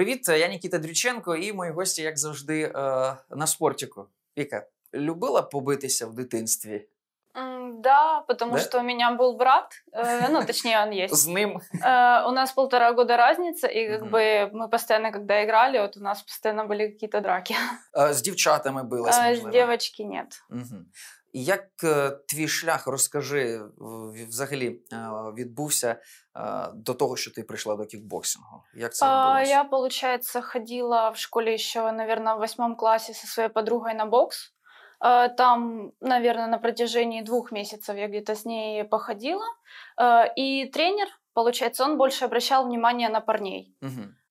Привіт, я Нікіта Дрюченко і мої гості, як завжди, е, на спортику. Віка, любила побитися в дитинстві? Да, потому Да? что у меня был брат, э, ну, точнее, он есть. С ним Э, У нас полтора года разница, и как Мгм. бы мы постоянно, когда играли, вот у нас постоянно были какие-то драки. Е, з дівчатами билась, Э, С э, девочки нет. Мгм. Як е, твій шлях розкажи взагалі е, відбувся е, до того, що ти прийшла до кікбоксингу? Як це відбулося? Я, виходить, ходила в школі ще, мабуть, в восьмому класі зі своєю подругою на бокс. Э, там, наверное, на протяжении двох місяців я где з с походила. і э, тренер Получается, он больше обращал внимание на парней.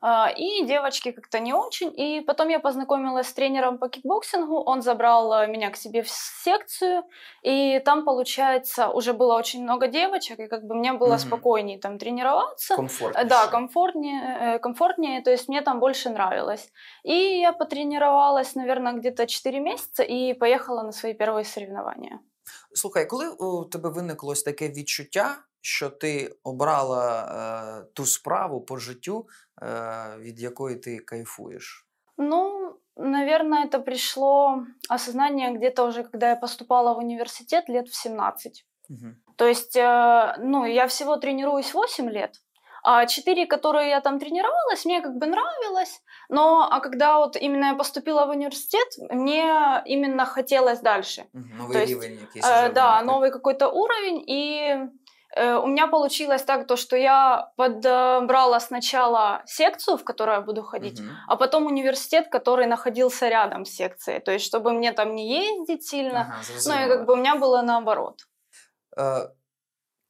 А, и девочки как-то не очень. И потом я познакомилась с тренером по кикбоксингу. Он забрал э, меня к себе в секцию. И там, получается, уже было очень много девочек. И как бы мне было спокойнее там тренироваться. Комфортнее. Да, комфортнее, э, комфортнее. То есть мне там больше нравилось. И я потренировалась, наверное, где-то 4 месяца. И поехала на свои первые соревнования. Слухай, коли у тебе виниклось таке відчуття, що ти обрала е, ту справу по життю, е, від якої ти кайфуєш? Ну, наверное, это пришло осознание где-то уже, когда я поступала в университет лет в 17. Угу. То есть, э, ну, я всего тренируюсь 8 лет, а 4, которые я там тренировалась, мне как бы нравилось, но а когда вот именно я поступила в университет, мне именно хотелось дальше. Угу. Новый То есть, уровень. Есть, э, да, новый какой-то уровень, и Э, у меня получилось так, то, что я подобрала сначала секцию, в которую я буду ходить, угу. а потом университет, который находился рядом с секцией. То есть, чтобы мне там не ездить сильно. Ага, ну и как бы у меня было наоборот. А,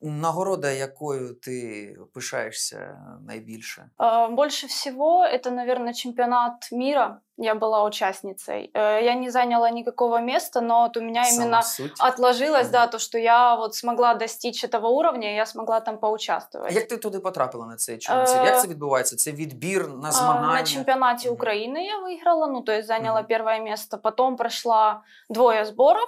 Нагорода, якою ты пышаешься наибольше? А, больше всего это, наверное, чемпионат мира. Я была участницей. Э, я не заняла никакого места, но вот у меня Сама именно суть. отложилось, mm. да, то, что я вот смогла достичь этого уровня, и я смогла там а поучаствовать. как ты туда потрапила на цей чемпионат? Як э, це відбувається? Це відбір на а, змагання? На чемпіонаті України я выиграла, ну, то есть заняла первое место. Потом прошла двое сборов,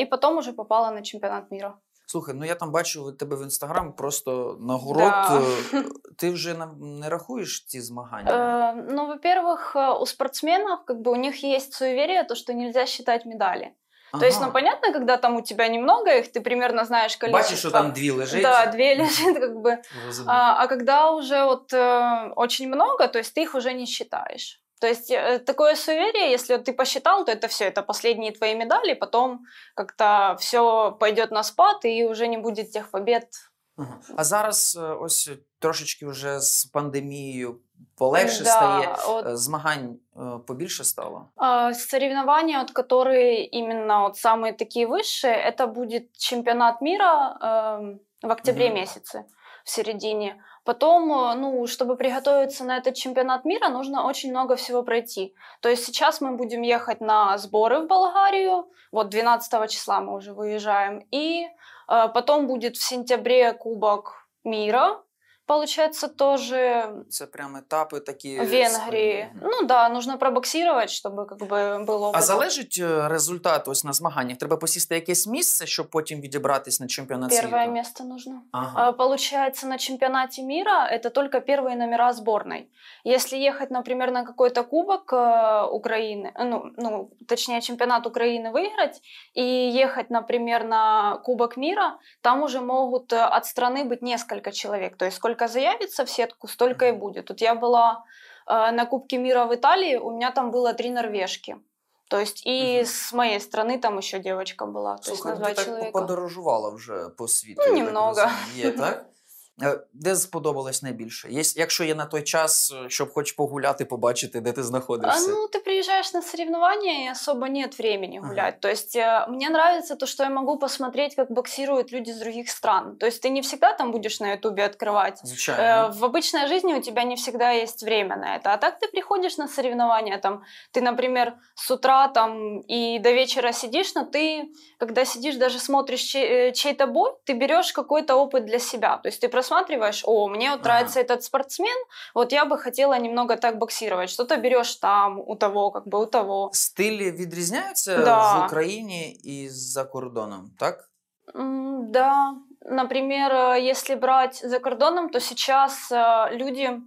и потом уже попала на чемпионат мира. Слухай, ну я там бачу тебе в інстаграм просто на город. Да. Ты уже не рахуешь эти змагання. Э, ну, во-первых, э, у спортсменов как бы у них есть суеверие, то, что нельзя считать медали. Ага. То есть, ну понятно, когда там у тебя немного их, ты примерно знаешь количество. Бачишь, что там две лежит. Да, две лежит как бы. А, а когда уже вот э, очень много, то есть ты их уже не считаешь. То есть э, такое суеверие, если ты посчитал, то это все, это последние твои медали, потом как-то все пойдет на спад и уже не будет тех побед. А зараз э, ось э, трошечки уже з пандемією полегше да, стає, от... змагань побільше стало? А, соревнования, от которые именно от самые такие высшие, это будет чемпионат мира эм, в октябре mm месяце, в середине. Потом, э, ну, чтобы приготовиться на этот чемпионат мира, нужно очень много всего пройти. То есть сейчас мы будем ехать на сборы в Болгарию, вот 12 числа мы уже выезжаем, и э, потом будет в сентябре Кубок мира, получается, тоже... Это прям этапы такие... В Венгрии. Свои. Ну да, нужно пробоксировать, чтобы как бы было А залежить результат ось на змаганнях? Треба посісти якесь місце, щоб потім відібратись на чемпіонат світу? Первое место нужно. Ага. А, получается, на чемпионате мира это только первые номера сборной. Если ехать, например, на какой-то кубок э, Украины, э, ну, ну, точнее, чемпионат Украины выиграть, и ехать, например, на кубок мира, там уже могут э, от страны быть несколько человек. То есть сколько сколько заявится в сетку, столько и будет. Вот я была э, на Кубке мира в Италии, у меня там было три норвежки. То есть и угу. з моєї сторони там ще дівчинка була. Слухай, тобто, ну ти так подорожувала уже по свету. Ну, немного. Є, так? Де сподобалось найбільше? Є, якщо є на той час, щоб хоч погуляти, побачити, де ти знаходишься. А, ну, ты приезжаешь на соревнования, и особо нет времени гулять. Ага. То есть э, мне нравится то, что я могу посмотреть, как боксируют люди из других стран. То есть ты не всегда там будешь на ютубе открывать. Звичайно. Э, в обычной жизни у тебя не всегда есть время на это. А так ты приходишь на соревнования, там, ты, например, с утра там и до вечера сидишь, но ты, когда сидишь, даже смотришь чей- э, чей-то бой, ты берешь какой-то опыт для себя. То есть ты просто рассматриваешь, о, мне вот ага. нравится этот спортсмен, вот я бы хотела немного так боксировать, что-то берешь там у того, как бы у того. Стили відрізняються да. в Украине и за кордоном, так? Да, например, э, если брать за кордоном, то сейчас э, люди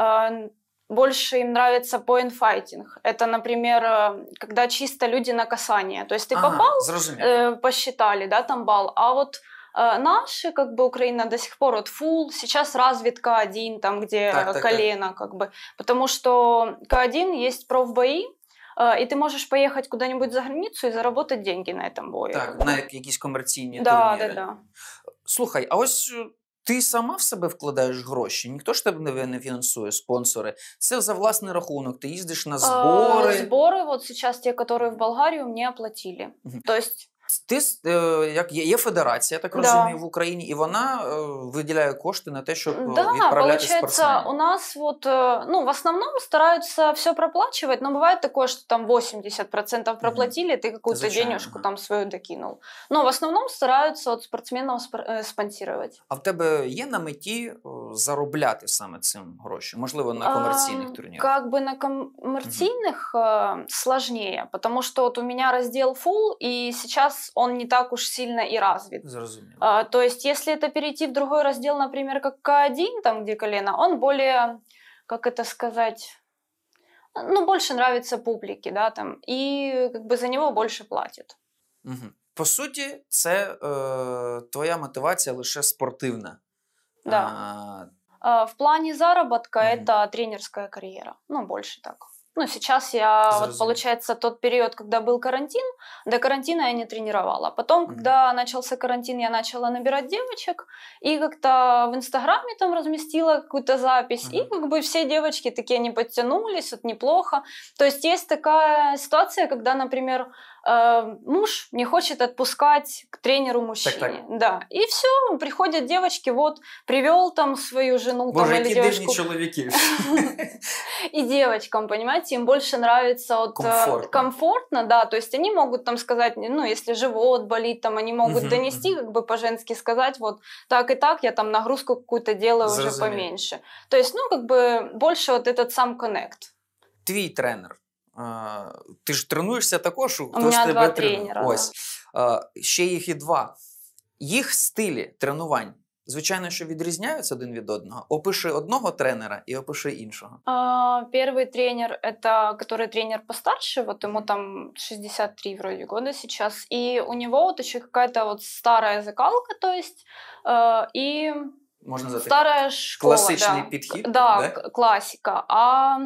э, больше им нравится поинфайтинг. Это, например, когда чисто люди на касание. То есть ты ага, попал, э, посчитали, да, там бал, а вот а, наши, как бы Украина до сих пор, вот фул, сейчас развитка один там, где так, колено, так. как бы. Потому что К1 есть профбои, а, и ты можешь поехать куда-нибудь за границу и заработать деньги на этом бою. Так, на якісь комерційні да, турніри. Да, да. Слухай, а вот ты сама в себе вкладаешь гроші, никто ж тебе не фінансує, спонсори. Це за власний рахунок, ты ездишь на сборы. А, сборы вот сейчас те, которые в Болгарию мне оплатили. то есть. Ти э, як є, є федерація, так розумію, в Україні, і вона е, виділяє кошти на те, щоб е, да, відправляти спортсменов. у нас вот, э, ну, в основному стараються все проплачивать, но буває такое, що там 80% проплатили, ти hmm какую-то денежку там свою докинув. Но в основному стараються от спортсменов э, спонсировать. А в тебе є на меті заробляти саме цим гроші? Можливо, на комерційних а, турнірах? Как бы на комерційних mm-hmm. сложнее, потому что у мене розділ фул, і сейчас нас он не так уж сильно и развит. Зрозуміло. А, то есть, если это перейти в другой раздел, например, как К1, там, где колено, он более, как это сказать, ну, больше нравится публике, да, там, и как бы за него больше платят. Угу. По суті, це е, твоя мотивація лише спортивна. Да. А... а в плане заработка mm-hmm. это тренерская карьера. Ну, больше так. Ну, сейчас я, вот, получается, тот период, когда был карантин, до карантина я не тренировала. Потом, mm-hmm. когда начался карантин, я начала набирать девочек и как-то в Инстаграме там разместила какую-то запись. Mm-hmm. И как бы все девочки такие, не подтянулись, вот неплохо. То есть есть такая ситуация, когда, например, э, муж не хочет отпускать к тренеру мужчине. Так, так. Да. И все, приходят девочки, вот, привел там свою жену Боже, там, или девочку. человеки. И девочкам, понимаете, им больше нравится вот э, комфортно. комфортно, да, то есть они могут там сказать, ну, если живот болит, там они могут донести, как бы по-женски сказать, вот так и так я там нагрузку какую-то делаю уже поменьше. То есть, ну, как бы больше вот этот сам коннект. Твій тренер Ти ж тренуєшся також у мене два тренера. Ось. Ще їх і два. Їх стилі тренувань. Звичайно, що відрізняються один від одного. Опиши одного тренера і опиши іншого. А, Перший тренер это который тренер постарше, вот ему там 63 вроді года сейчас. И у нього вот еще какая-то вот закалка, то есть э, и Можна сказати, школа. Класичний да. підхід. Да, да, класика. А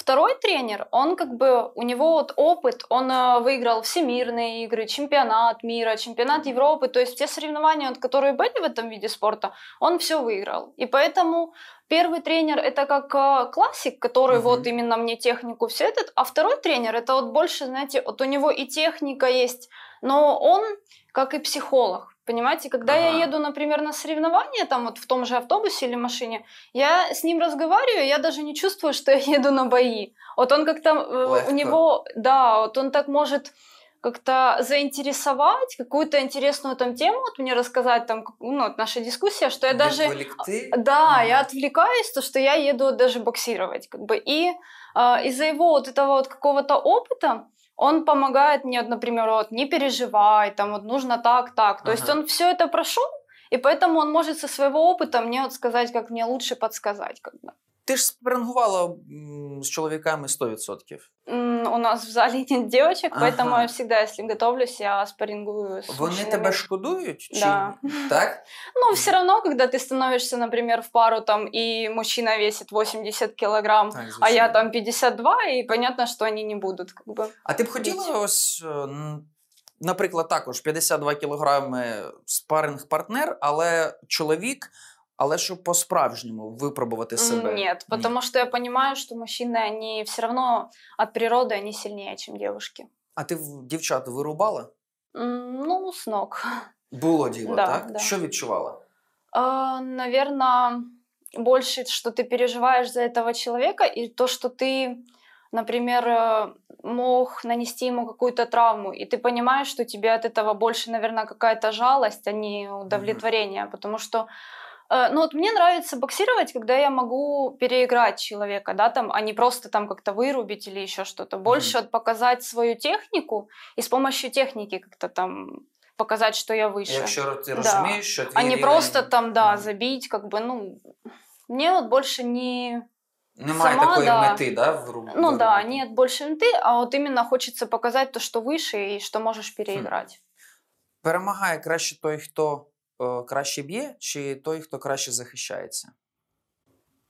Второй тренер, он как бы, у него вот опыт, он э, выиграл всемирные игры, чемпионат мира, чемпионат Европы, то есть все соревнования, которые были в этом виде спорта, он все выиграл. И поэтому первый тренер это как э, классик, который угу. вот именно мне технику все этот, а второй тренер это вот больше, знаете, вот у него и техника есть, но он как и психолог. Понимаете, когда ага. я еду, например, на соревнования, там вот в том же автобусе или машине, я с ним разговариваю, я даже не чувствую, что я еду на бои. Вот он как-то э, у него, да, вот он так может как-то заинтересовать, какую-то интересную там тему вот мне рассказать, там, ну, вот наша дискуссия, что я даже... Ты? Э, да, а. я отвлекаюсь, то, что я еду даже боксировать, как бы, и э, из-за его вот этого вот какого-то опыта он помогает мне, например, вот не переживай, там вот нужно так, так. То ага. есть он все это прошел, и поэтому он может со своего опыта мне вот сказать, как мне лучше подсказать. Когда. Ти ж спаррингувала з чоловіками 100%. У нас в залі нет девочек, ага. поэтому я завжди если готовлюсь, я спаррингую с Вони мужчинами. тебе шкодують? Чи... Да. Так? ну, все одно, коли ти становишся, наприклад, в пару, там, и мужчина весит 80 килограмм, а я там 52, і зрозуміло, що вони не будуть. Как бы, а ти б хотіла ось е, Наприклад, також 52 кілограми спаринг партнер, але чоловік але чтобы по-справжнему выпробовать себя. Нет, потому Нет. что я понимаю, что мужчины, они все равно от природы, они сильнее, чем девушки. А ты девчат вырубала? Ну, с ног. Было дело, да, так? Да. Что відчувала? А, наверное, больше, что ты переживаешь за этого человека, и то, что ты, например, э, мог нанести ему какую-то травму, и ты понимаешь, что тебе от этого больше, наверное, какая-то жалость, а не удовлетворение, mm-hmm. потому что Э, ну вот мне нравится боксировать, когда я могу переиграть человека, да, там, а не просто там как-то вырубить или еще что-то. Больше mm-hmm. показать свою технику и с помощью техники как-то там показать, что я вище. Якщо ти розумієш, да. що ти а не просто там да, забить, как бы, ну мне вот больше не Немає Сама, такой да. мети, да, в руб... Ну в... да, нет больше мети, а вот именно хочется показать то, что выше и что можешь хм. переиграть. Хм. Перемагає краще той, хто Э, краще б'є, чи той, кто краще захищається?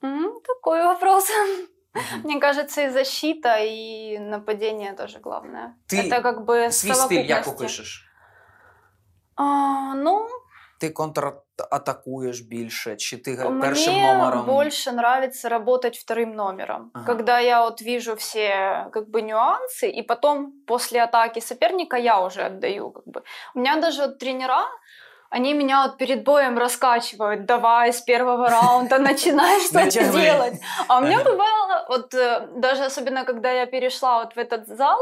Mm, такой вопрос. mm Мне кажется, и защита, и нападение тоже главное. Ты Это как бы свій стиль як опишеш? А, ну, Ты контратакуешь більше, чи ты першим номером? Мне больше нравится работать вторым номером, ага. когда я вот вижу все как бы нюансы, и потом после атаки соперника я уже отдаю как бы. У меня даже вот тренера, они меня вот перед боем раскачивают, давай с первого раунда начинай что-то делать. А у меня бывало, вот э, даже особенно, когда я перешла вот в этот зал,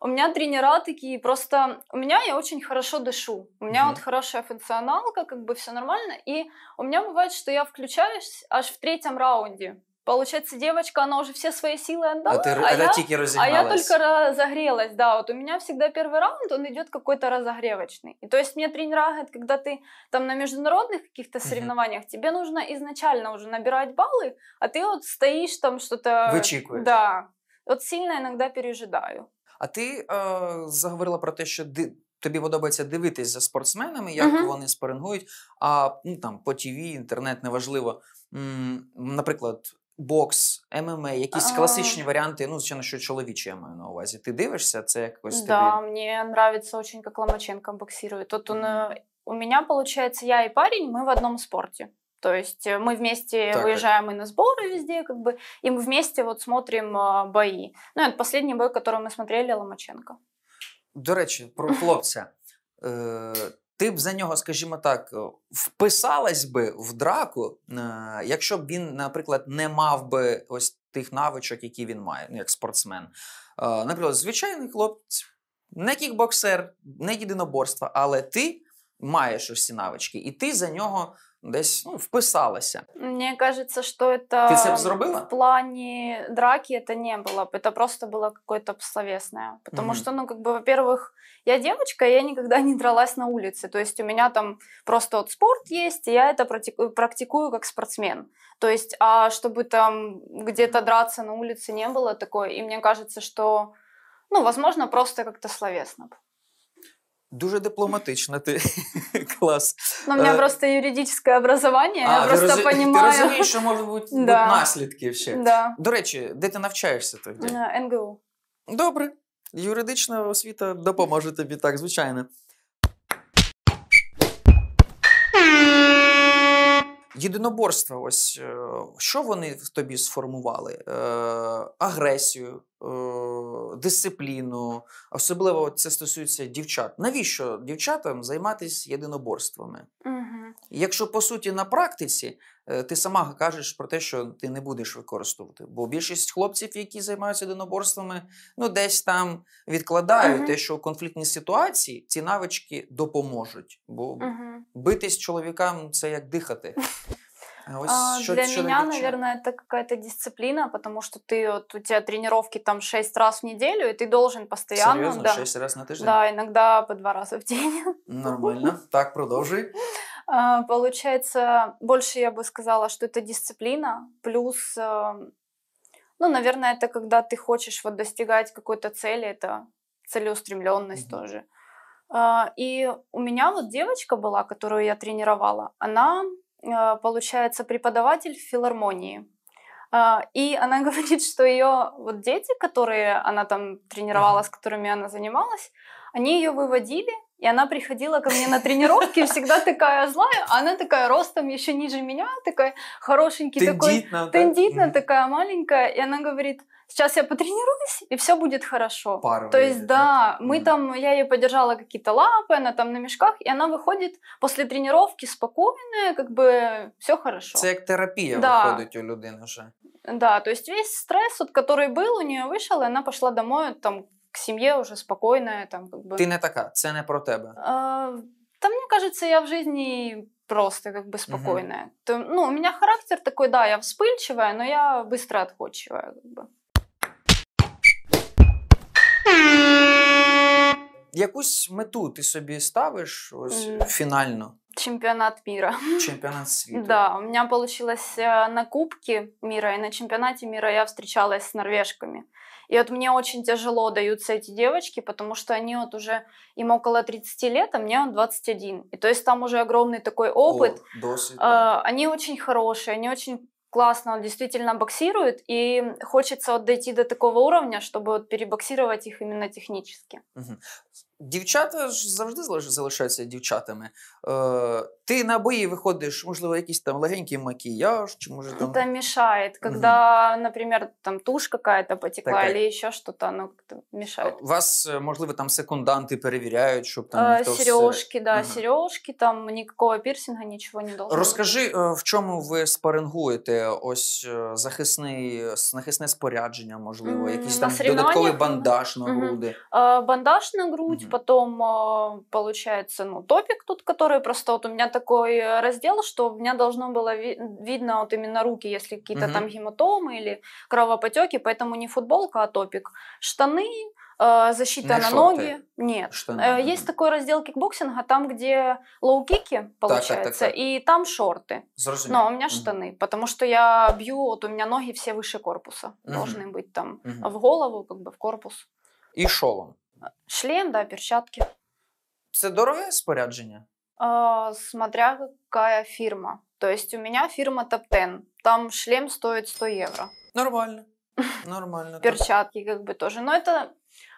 у меня тренера такие просто... У меня я очень хорошо дышу. У меня вот хорошая функционалка, как бы все нормально. И у меня бывает, что я включаюсь аж в третьем раунде. Получается, девочка, она уже все свои силы отдала, а, ты, а, я, а я только разогрелась, да, вот у меня всегда первый раунд, он идет какой-то разогревочный, и то есть мне тренера говорит, когда ты там на международных каких-то соревнованиях, угу. тебе нужно изначально уже набирать баллы, а ты вот стоишь там что-то... вычикуешь. Да, вот сильно иногда пережидаю. А ты э, заговорила про то, что ди... Тобі подобається дивитись за спортсменами, як uh-huh. вони спарингують. А ну там по ТВ, інтернет неважливо. М, Наприклад, бокс, ММА, ем ем якісь класичні варіанти, ну, звичайно, що чоловічі, я маю на увазі. Ти дивишся, це якось Да, тобі... Мені подобається дуже, як Ломаченко боксирує. Тут он, е, у мене, виходить, я і парень, ми в одному спорті. То есть э, мы вместе так, выезжаем и на сборы везде, как бы, и мы вместе вот смотрим э, бои. Ну, это последний бой, который мы смотрели, Ломаченко. До речі, про хлопця. Е, ти б за нього, скажімо так, е, вписалась би в драку, е, якщо б він, наприклад, не мав би ось тих навичок, які він має, ну, як спортсмен. Е, наприклад, звичайний хлопець, не кікбоксер, не єдиноборство, але ти маєш усі навички, і ти за нього десь ну, вписалася. Мне кажется, что это... Ты це зробила? В плане драки это не было. Это просто было какое-то словесное. Потому mm что, ну, как бы, во-первых, я девочка, я никогда не дралась на улице. То есть у меня там просто вот спорт есть, и я это практикую, практикую как спортсмен. То есть, а чтобы там где-то драться на улице не было такое. И мне кажется, что, ну, возможно, просто как-то словесно. Дуже дипломатично ти клас. Ну, у мене е, просто юридичне образование, я просто роз... понимаю. Ти розумієш, що можуть бути наслідки ще. До речі, де ти навчаєшся тоді? На е, НГУ. Добре. Юридична освіта допоможе тобі, так, звичайно. Єдиноборства, ось е, що вони в тобі сформували? Е, агресію, е, дисципліну, особливо це стосується дівчат. Навіщо дівчатам займатися єдиноборствами? Угу. Угу. Якщо по суті на практиці, е, ти сама кажеш про те, що ти не будеш використовувати. Бо більшість хлопців, які займаються диноборствами, ну десь там відкладають угу. те, що в конфліктній ситуації ці навички допоможуть. Бо угу. битись чоловікам це як дихати. Ось, а, для мене, меня, наверное, это какая-то дисциплина, потому что ты вот у тебя тренировки там 6 раз в неделю, и ты должен постоянно. Серьезно, да, 6 раз на тиждень? Да, иногда по два рази в день. Нормально. Так, продовжуй. А, получается, больше я бы сказала, что это дисциплина, плюс, эм, ну, наверное, это когда ты хочешь вот достигать какой-то цели, это целеустремленность mm-hmm. тоже. А, и у меня вот девочка была, которую я тренировала, она, э, получается, преподаватель филармонии. А, и она говорит, что ее вот дети, которые она там тренировала, с которыми она занималась, они ее выводили и она приходила ко мне на тренировки, всегда такая злая, а она такая ростом еще ниже меня, такая хорошенький тендитна, такой, да? такая маленькая, и она говорит, сейчас я потренируюсь, и все будет хорошо. Пару То есть, да, да, мы mm там, я ее подержала какие-то лапы, она там на мешках, и она выходит после тренировки спокойная, как бы все хорошо. Це як терапія да. виходить у людини вже. Да, то есть весь стресс, вот, который был, у нее вышел, и она пошла домой, там, к семье уже спокойная Там, как бы ты не такая, это не про тебя. А, да, мне кажется, я в жизни просто как бы спокойная. Угу. То, ну, у меня характер такой, да, я вспыльчивая, но я быстро отходчивая. Как бы. Якусь мету ти собі ставиш ось mm. фінально? Чемпионат мира. Чемпионат света. Да, у меня получилось на Кубке мира и на чемпионате мира я встречалась с норвежками. И вот мне очень тяжело даются эти девочки, потому что они вот уже, им около 30 лет, а мне он 21. И то есть там уже огромный такой опыт. О, досить, да. Они очень хорошие, они очень классно, действительно боксируют, и хочется вот дойти до такого уровня, чтобы вот перебоксировать их именно технически. Угу. Дівчата ж завжди залишаються дівчатами. Е, Ти на бої виходиш, можливо, якийсь там легенький макіяж, чи може там. Це мішає. Коли, угу. наприклад, там туш якась потекла, так, або ще щось, воно мішає. Вас, е, можливо, там секунданти перевіряють, щоб там. Е, сережки, все... да, угу. сережки, там ніякого пірсінга, нічого не должно. Розкажи, е, в чому ви спарингуєте ось е, захисний, захисне спорядження, можливо, якийсь там додатковий бандаж на груди. Е, бандаж на грудь. потом а, получается, ну, топик тут, который просто вот у меня такой э, раздел, что у меня должно было ви- видно вот именно руки, если какие-то угу. там гематомы или кровопотеки, поэтому не футболка, а топик. Штаны, а, защита ну, на ноги. Ты? Нет. Штаны. Э, есть такой раздел кикбоксинга, там, где лоу-кики, получается, так, так, так, так. и там шорты. Зрозуміло. Но у меня штаны, угу. потому что я бью, вот у меня ноги все выше корпуса. Угу. Должны быть там угу. в голову, как бы в корпус. И шолом. Шлем, да, перчатки. Це дорогое спорядження? А, смотря какая фирма. То есть у меня фирма Топтен. Там шлем стоит 100 евро. Нормально. Нормально. Перчатки как бы тоже. Но это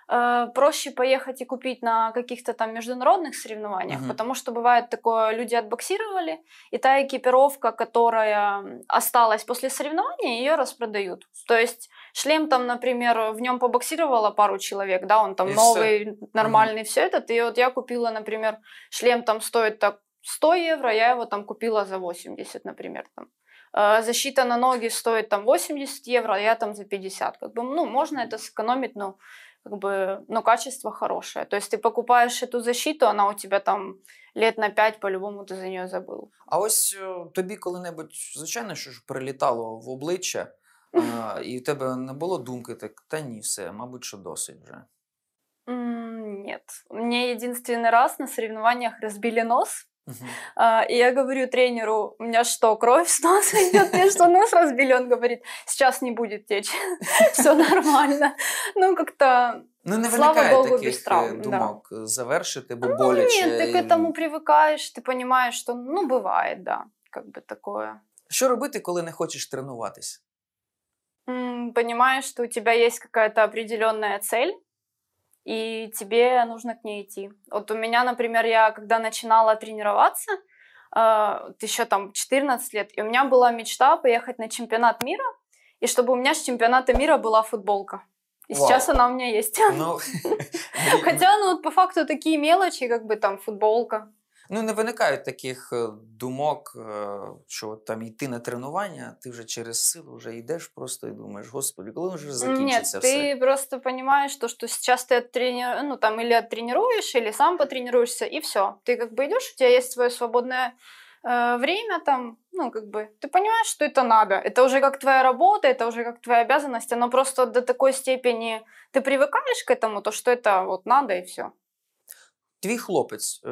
Э, проще поехать и купить на каких-то там международных соревнованиях, угу. потому что бывает такое, люди отбоксировали, и та экипировка, которая осталась после соревнования, ее распродают. То есть шлем там, например, в нем побоксировала пару человек, да, он там и новый, все. нормальный, угу. все это и вот я купила, например, шлем там стоит так 100 евро, я его там купила за 80, например, там э, защита на ноги стоит там 80 евро, а я там за 50. Как бы, ну, можно это сэкономить, но как бы, но ну, качество хорошее. То есть ты покупаешь эту защиту, она у тебя там лет на пять по-любому ты за нее забыл. А ось тобі коли-небудь, звичайно, що ж прилітало в обличчя, а, і в тебе не було думки, так та ні, все, мабуть, що досить вже. нет. Мне единственный раз на соревнованиях разбили нос. Uh-huh. И я говорю тренеру, у меня что, кровь с носа идет, мне что, нос разбили? Он говорит, сейчас не будет течь, все нормально. Ну, как-то Ну, Слава Богу, без травм, думок да. завершити, бо ну, боляче. Ні, к этому привыкаешь, ты понимаешь, что, ну бывает, да, как бы такое. Що робити, когда не хочешь тренироваться? Понимаешь, что у тебя есть какая-то определенная цель, и тебе нужно к ней идти. Вот у меня, например, я когда начинала тренироваться, а, еще там 14 лет, и у меня была мечта поехать на чемпионат мира, и чтобы у меня с чемпионата мира была футболка. И Вау. сейчас она у меня есть. Ну... Хотя, ну, по факту такие мелочи, как бы там футболка, ну, не виникають таких думок, що там йти на тренування, ти вже через силу вже йдеш просто і думаєш, господи, коли вже закінчиться Нет, все? Ти просто розумієш, що зараз ти тренер... ну, там, или тренируєш, или сам потренируєшся, і все. Ти как бы йдеш, у тебе є своє свободне э, время, там, ну, как бы, ты понимаешь, что это надо. Это уже как твоя работа, это уже как твоя обязанность, но просто до такой степени ты привыкаешь к этому, то что это вот надо и все. Твій хлопець, е,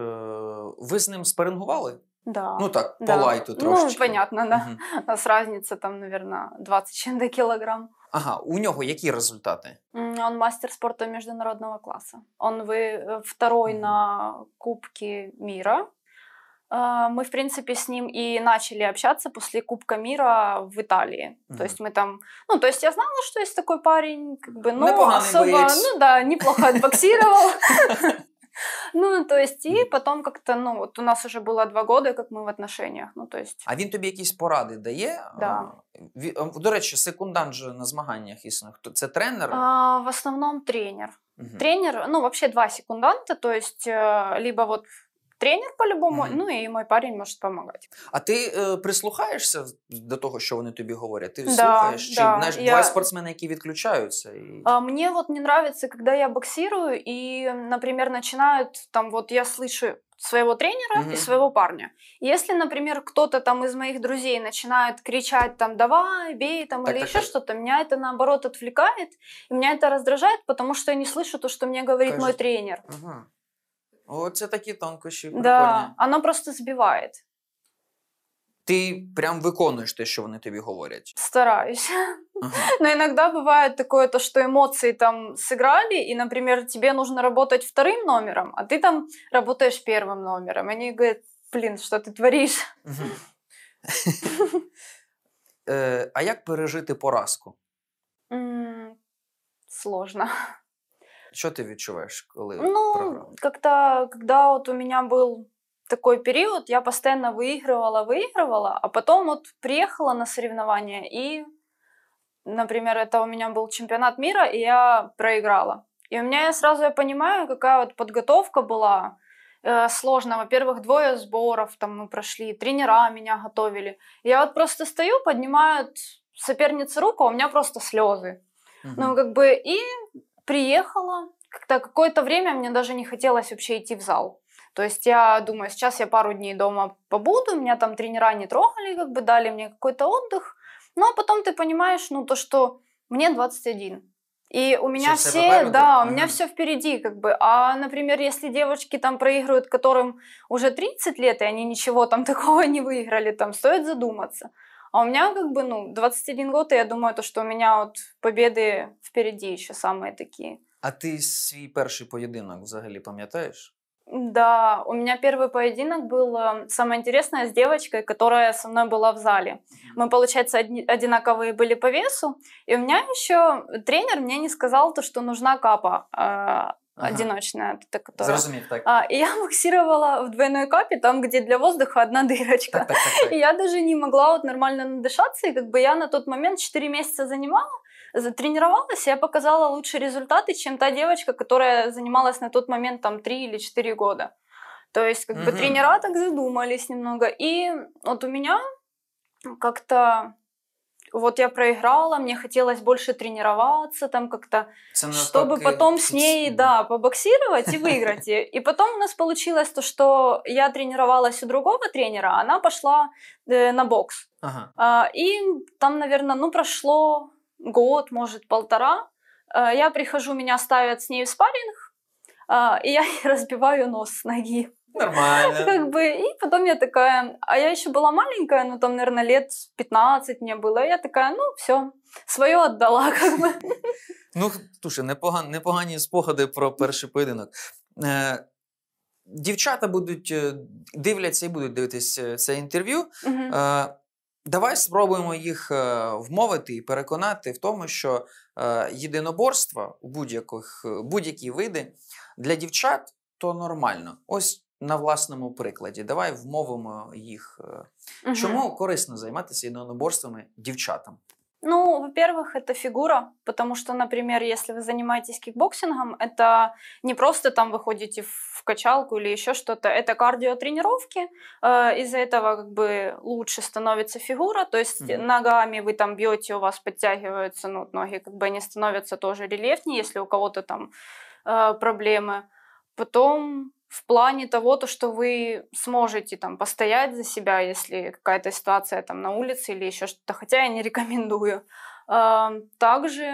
ви з ним спарингували? Да. Ну так, по лайту трошки. Ну, понятно, да. Угу. У нас разница там, наверное, 20 чи то килограмм. Ага, у нього які результати? Он мастер спорту міжнародного класу. Он ви э, второй угу. на Кубке міра. Э, мы, в принципе, с ним и начали общаться после Кубка мира в Италии. Mm-hmm. То есть мы там... Ну, то есть я знала, что есть такой парень, как бы, ну, особо... Боец. Ну да, неплохо отбоксировал. Ну, то есть, і потім как-то, ну, от у нас уже було два года, як ми в отношениях. Ну, то есть... А він тобі якісь поради дає? Да. До речі, секундант же на змаганнях існує. Це тренер? А, в основному тренер. Угу. Тренер, ну, вообще два секунданти, то есть, э, либо вот тренер по-любому, угу. ну і мій парень може допомагати. А ти е, э, прислухаєшся до того, що вони тобі говорять? Ти да, слухаєш? Да, Чи знаєш, я... бувають спортсмени, які відключаються? І... А, Мені вот не нравится, когда я боксирую, і, например, начинают там, вот я слышу своего тренера mm-hmm. и своего парня. Если, например, кто-то там из моих друзей начинает кричать там «давай, бей» там, так, или так, еще так. что-то, меня это наоборот отвлекает, и меня это раздражает, потому что я не слышу то, что мне говорит Кажется. мой тренер. Ага. Оце такі тонкощі. прикольні. Да, Воно просто збиває. Ти прям виконуєш те, що вони тобі говорять. Стараюсь. Ага. Но иногда бывает такое, то, что эмоции там сыграли, и, например, тебе нужно работать вторым номером, а ты там работаешь первым номером. они говорят, блин, что ты творишь? Э, а як пережити поразку? Сложно. Что ты відчуваєш, коли ну, програв? как-то, когда вот у меня был такой период, я постоянно выигрывала, выигрывала, а потом вот приехала на соревнования и, например, это у меня был чемпионат мира, и я проиграла. И у меня я сразу я понимаю, какая вот подготовка была, э, сложно. Во-первых, двое сборов там мы прошли, тренера меня готовили. Я вот просто стою, поднимают соперницы руку, а у меня просто слезы. Угу. Ну, как бы, и Приехала, как-то какое-то время мне даже не хотелось вообще идти в зал. То есть я думаю, сейчас я пару дней дома побуду, меня там тренера не трогали, как бы дали мне какой-то отдых. Ну а потом ты понимаешь, ну то, что мне 21. И у меня все, все да, у меня mm-hmm. все впереди, как бы. А, например, если девочки там проигрывают, которым уже 30 лет, и они ничего там такого не выиграли, там стоит задуматься. А у меня как бы, ну, 21 год, и я думаю, то, что у меня вот победы впереди еще самые такие. А ты свій перший поєдинок взагалі помнишь? Да, у меня первый поединок был э, самое интересное с девочкой, которая со мной была в зале. Мы, получается, одни, одинаковые были по весу, и у меня еще тренер мне не сказал то, что нужна капа. А, Ага. одиночная, это которая. Зразумів, так. А, я буксировала в двойной капе, там, где для воздуха одна дырочка. Так, так, так, так. И я даже не могла вот нормально надышаться, и как бы я на тот момент 4 месяца занимала, затренировалась, и я показала лучшие результаты, чем та девочка, которая занималась на тот момент там 3 или 4 года. То есть как угу. бы тренера так задумались немного. И вот у меня как-то вот я проиграла, мне хотелось больше тренироваться, там как-то, чтобы потом с ней, да, побоксировать и выиграть. И потом у нас получилось то, что я тренировалась у другого тренера, а она пошла э, на бокс. Ага. А, и там, наверное, ну прошло год, может, полтора. Э, я прихожу, меня ставят с ней в спарринг, а, и я разбиваю нос с ноги. Нормально. Как бы, и потом я такая, а я еще была маленькая, ну там, наверное, лет 15 мне было, я такая, ну все, свое отдала, как бы. Ну, слушай, непоган, непогані спогади про перший поєдинок. Е, дівчата будуть е, дивляться і будуть дивитись е, це інтерв'ю. Е, давай спробуємо їх е, вмовити і переконати в тому, що е, єдиноборство у будь-яких будь-які види для дівчат то нормально. Ось на власному прикладі. Давай вмовимо їх. Угу. Чому корисно займатися єдиноборствами дівчатам? Ну, во-первых, это фигура, потому что, например, если вы занимаетесь кикбоксингом, это не просто там вы ходите в качалку или еще что-то, это кардиотренировки, э, из-за этого как бы лучше становится фигура, то есть mm-hmm. ногами вы там бьете, у вас подтягиваются ну, ноги, как бы они становятся тоже рельефнее, если у кого-то там э, проблемы. Потом в плане того, то, что вы сможете там постоять за себя, если какая-то ситуация там на улице или еще что-то, хотя я не рекомендую. Также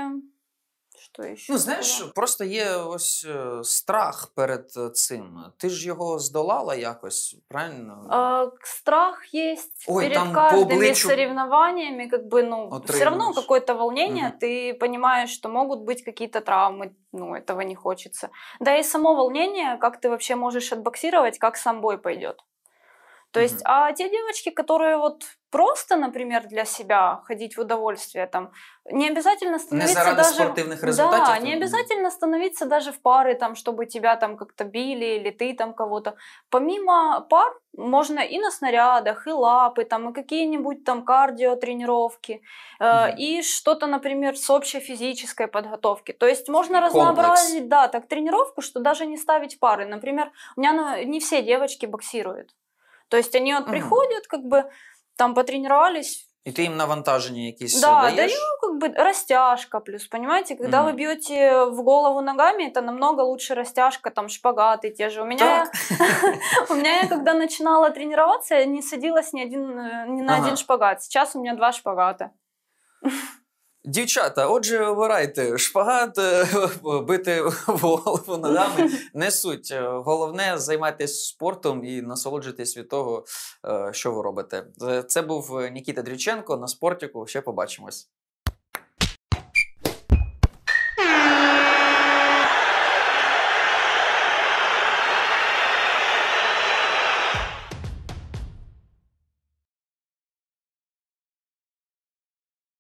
Що ще ну знаєш, було? просто є ось страх перед цим. Ти ж його здолала якось, правильно? А, страх є Ой, перед там кожними обличчю... соревнованиями, как бы, ну, все равно какое-то волнение, угу. ты понимаешь, что могут быть какие-то травмы, ну, этого не хочется. Да и само волнение, как ты вообще можешь отбоксировать, как сам бой пойдет. То mm-hmm. есть, а те девочки, которые вот просто, например, для себя ходить в удовольствие, там, не обязательно становиться не даже... спортивных результатов. Да, не обязательно становиться даже в пары, там, чтобы тебя там как-то били или ты там кого-то. Помимо пар можно и на снарядах, и лапы, там, и какие-нибудь там кардио тренировки, mm-hmm. Э, и что-то, например, с общей физической подготовки. То есть можно Комплекс. разнообразить, да, так тренировку, что даже не ставить пары. Например, у меня ну, не все девочки боксируют. То есть они от угу. приходят, как бы там потренировались, И ты им на їм навантаження якісь да, даю как бы растяжка плюс, понимаете, когда угу. вы бьете в голову ногами, это намного лучше растяжка, там шпагаты те же. У меня, у меня я когда начинала тренироваться, я не садилась ни, один, э, ни на один шпагат. Сейчас у меня два шпагата. Дівчата, отже, обирайте шпагат, е, бити в голову ногами. Не суть. Е, головне займайтесь спортом і насолоджуйтесь від того, е, що ви робите. Це був Нікіта Дрюченко на спортіку. Ще побачимось.